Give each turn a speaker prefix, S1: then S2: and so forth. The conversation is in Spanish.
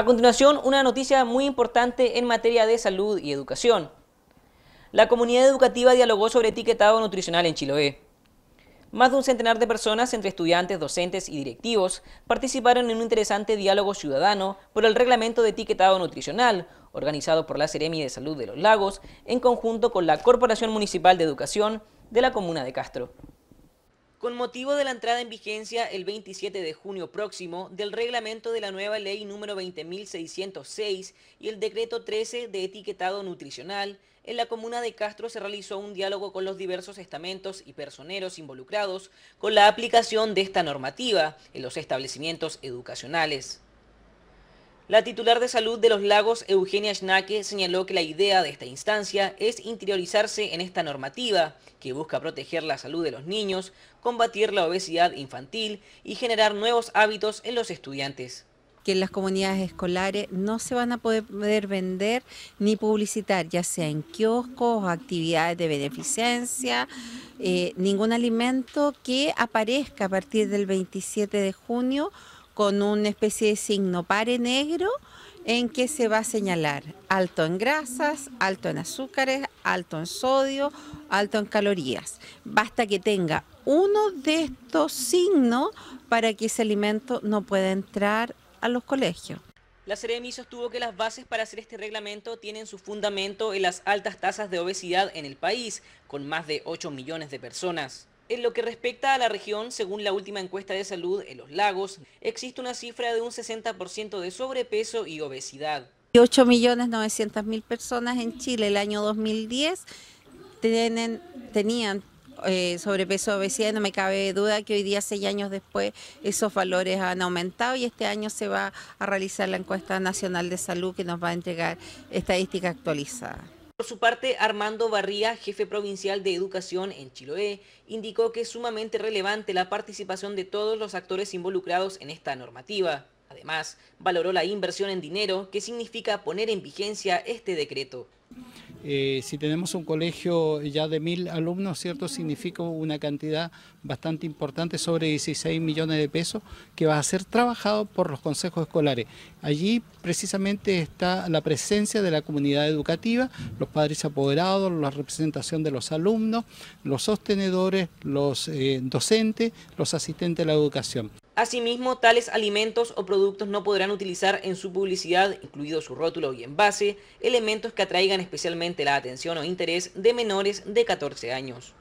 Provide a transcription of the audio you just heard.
S1: A continuación, una noticia muy importante en materia de salud y educación. La comunidad educativa dialogó sobre etiquetado nutricional en Chiloé. Más de un centenar de personas, entre estudiantes, docentes y directivos, participaron en un interesante diálogo ciudadano por el reglamento de etiquetado nutricional, organizado por la Seremi de Salud de los Lagos, en conjunto con la Corporación Municipal de Educación de la Comuna de Castro con motivo de la entrada en vigencia el 27 de junio próximo del reglamento de la nueva ley número 20.606 y el decreto 13 de etiquetado nutricional, en la comuna de Castro se realizó un diálogo con los diversos estamentos y personeros involucrados con la aplicación de esta normativa en los establecimientos educacionales. La titular de salud de los lagos, Eugenia Schnake, señaló que la idea de esta instancia es interiorizarse en esta normativa que busca proteger la salud de los niños, combatir la obesidad infantil y generar nuevos hábitos en los estudiantes
S2: que en las comunidades escolares no se van a poder vender ni publicitar, ya sea en kioscos, actividades de beneficencia, eh, ningún alimento que aparezca a partir del 27 de junio con una especie de signo pare negro en que se va a señalar alto en grasas, alto en azúcares, alto en sodio, alto en calorías. Basta que tenga uno de estos signos para que ese alimento no pueda entrar a los colegios.
S1: La emisos sostuvo que las bases para hacer este reglamento tienen su fundamento en las altas tasas de obesidad en el país, con más de 8 millones de personas. En lo que respecta a la región, según la última encuesta de salud en los lagos, existe una cifra de un 60%
S2: de sobrepeso y obesidad. 8.900.000 personas en Chile el año 2010 tenían eh, sobrepeso sobrepeso obesidad, no me cabe duda que hoy día, seis años después, esos valores han aumentado y este año se va a realizar la encuesta nacional de salud que nos va a entregar estadística actualizada.
S1: Por su parte, Armando Barría, jefe provincial de educación en Chiloé, indicó que es sumamente relevante la participación de todos los actores involucrados en esta normativa. Además, valoró la inversión en dinero que significa poner en vigencia este decreto.
S3: Eh, si tenemos un colegio ya de mil alumnos, ¿cierto? Significa una cantidad bastante importante, sobre 16 millones de pesos, que va a ser trabajado por los consejos escolares. Allí precisamente está la presencia de la comunidad educativa, los padres apoderados, la representación de los alumnos, los sostenedores, los eh, docentes, los asistentes a la educación.
S1: Asimismo, tales alimentos o productos no podrán utilizar en su publicidad, incluido su rótulo y envase, elementos que atraigan especialmente la atención o interés de menores de 14 años.